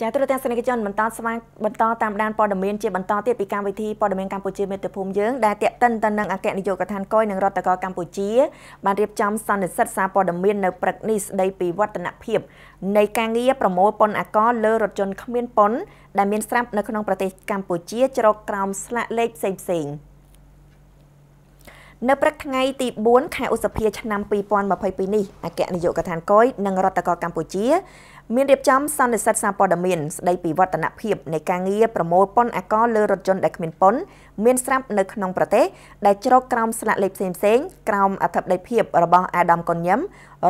ចាទូរទស្សនិកជនបន្តស្វាបន្តតាមដានព័ត៌មានជាបន្តទៀតពីកម្មវិធីព័ត៌មានកម្ពុជាមេត្តាភូមិយើងដែលតាក់ទិនទៅនឹងអគ្គនាយកដ្ឋានកយនឹងរដ្ឋកោកម្ពុជា បានរៀបចំសន្និសីទសារព័ត៌មាននៅព្រឹកនេះស្ដីពីវឌ្ឍនភាពនៃការងារប្រមូលពន្ធអាករលើរថយន្តគ្មានពន្ធដែលមានស្រាប់នៅក្នុងប្រទេសកម្ពុជាជ្រកក្រោមស្លាកលេខផ្សេងផ្សេងនៅព្រឹកថ្ងៃទី4ខែឧសភាឆ្នាំ2022នេះអគ្គនាយកដ្ឋានកយនឹងរដ្ឋកោកម្ពុជាមានរៀបចំសន្និសិទសារព័ត៌មានស្ដីពីវឌ្ឍនភាពនៃការងារប្រមូលពន្ធអាករលើរថយន្តដែលគ្មានពន្ធមានស្រាប់នៅក្នុងប្រទេសដែលជ្រកក្រោមស្លាកលេខផ្សេងៗក្រោមអធិបតីភាពរបស់អាដាមកុនញឹម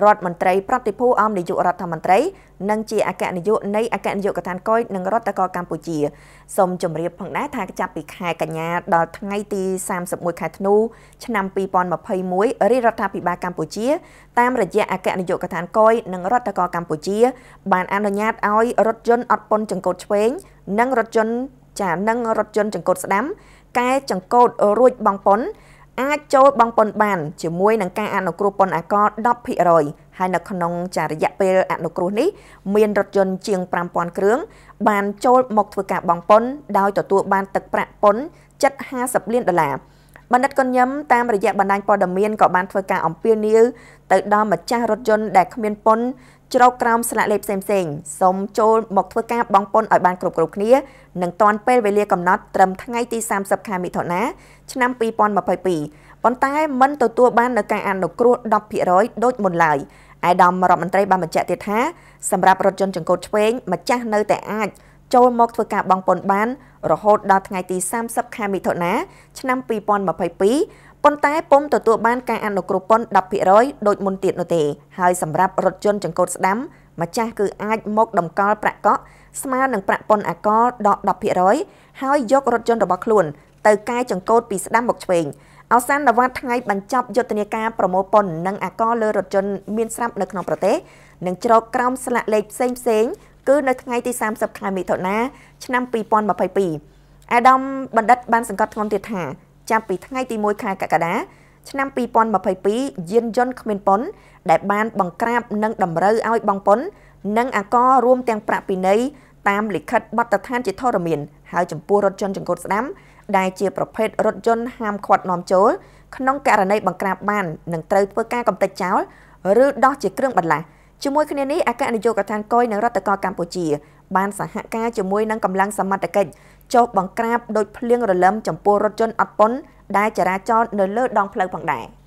រដ្ឋមន្ត្រីប្រតិភូអមនាយករដ្ឋមន្ត្រីនិងជាអគ្គនាយកនៃអគ្គនាយកដ្ឋានគយនឹងរដ្ឋកោកម្ពុជាសូមជម្រាបផងដែរថាចាប់ពីខែកញ្ញាដល់ថ្ងៃទី31ខែធ្នូឆ្នាំ2021រាជរដ្ឋាភិបាលកម្ពុជាតាមរយៈអគ្គនាយកដ្ឋានគយនិងរដ្ឋកោកម្ពុជា បានអនុញ្ញាតឲ្យរថយន្តអត់ពន្ធចង្កូតឆ្វេងនិងរថយន្តចានឹងរថយន្តចង្កូតស្ដាំកែចង្កូតរួចបងប៉ុនអាចចូលបង់ពន្ធបានជាមួយនឹងការអនុគ្រោះពន្ធអាករ10%ហើយនៅក្នុងចារយៈពេលអនុគ្រោះនេះមានរថយន្តជាង5000គ្រឿងបាន ចូលមកធ្វើការបង់ពន្ធដោយទទួល បានទឹកប្រាក់ពន្ធ750លានដុល្លារបណ្ឌិតកុនញឹមតាមរយៈបណ្ដាញព័ត៌មានក៏បានធ្វើការអំពាវនាវទៅដល់ម្ចាស់រថយន្តដែលគ្មានពន្ធជ្រកក្រោមស្លាកលេខផ្សេងៗសូមចូលមកធ្វើការបង់ពន្ធឲ្យបានគ្រប់គ្រប់គ្នានិងទាន់ពេលវេលាកំណត់ត្រឹមថ្ងៃទី30ខែមិថុនាឆ្នាំ2022ប៉ុន្តែមិនទទួលបាននៅការអនុគ្រោះ10%ដូចមុនឡើយឯកឧត្តមរដ្ឋមន្ត្រីបានបញ្ជាក់ទៀតថាសម្រាប់រថយន្តចង្កូតឆ្វេងម្ចាស់នៅតែអាចចូលមកធ្វើការបង់ពន្ធបាន រហូតដល់ថ្ងៃទី30ខែមិថុនាឆ្នាំ2022ប៉ុន្តែពុំទទួលបានការអនុគ្រោះពន្ធ10%ដូចមុនទៀតនោះទេហើយសម្រាប់រថយន្តចង្កូតស្ដាំ ម្ចាស់គឺអាចមកតម្កល់ប្រាក់កក់ស្មើនឹងប្រាក់ពន្ធអាករដល់10%ហើយយករថយន្តរបស់ខ្លួនទៅកាយចង្កូតពីស្ដាំមកឆ្វេងអវសានរវត្តថ្ងៃបញ្ចប់យុទ្ធនាការប្រមូលពន្ធនិងអាករលើរថយន្តមានស្រាប់នៅក្នុងប្រទេសនិងជ្រកក្រោមស្លាកលេខផ្សេងផ្សេងៗគឺនៅថ្ងៃទី30ខែមិថុនាឆ្នាំ2022អាដាមបណ្ឌិតបានសង្កត់ធ្ងន់ទៀតថាចាប់ពីថ្ងៃទី1ខែកក្កដាឆ្នាំ2022យានយន្តគ្មានពន្ធដែល បានបង្ក្រាបនិងតម្រូវឲ្យបង់ពន្ធនិងអាកររួមទាំងប្រាក់ពិន័យតាមលិខិតបទដ្ឋានជាធរមានហើយចំពោះរថយន្តចង្កូតស្ដាំដែលជាប្រភេទរថយន្តហាមឃាត់នាំចូលក្នុងករណីបង្ក្រាបបាននឹងត្រូវធ្វើការកំទេចចោលឬដោះជាគ្រឿងបន្លាស់ជាមួយគ្នានេះអគ្គនាយកដ្ឋានកុយនៅរដ្ឋកោកម្ពុជាបានសហការជាមួយនឹងកម្លាំងសមត្ថកិច្ចចុះបង្ក្រាបដោយភ្លៀងរលឹមចំពោះរថយន្តអត់ពន្ធដែលចរាចរនៅលើដងផ្លូវផងដែរ។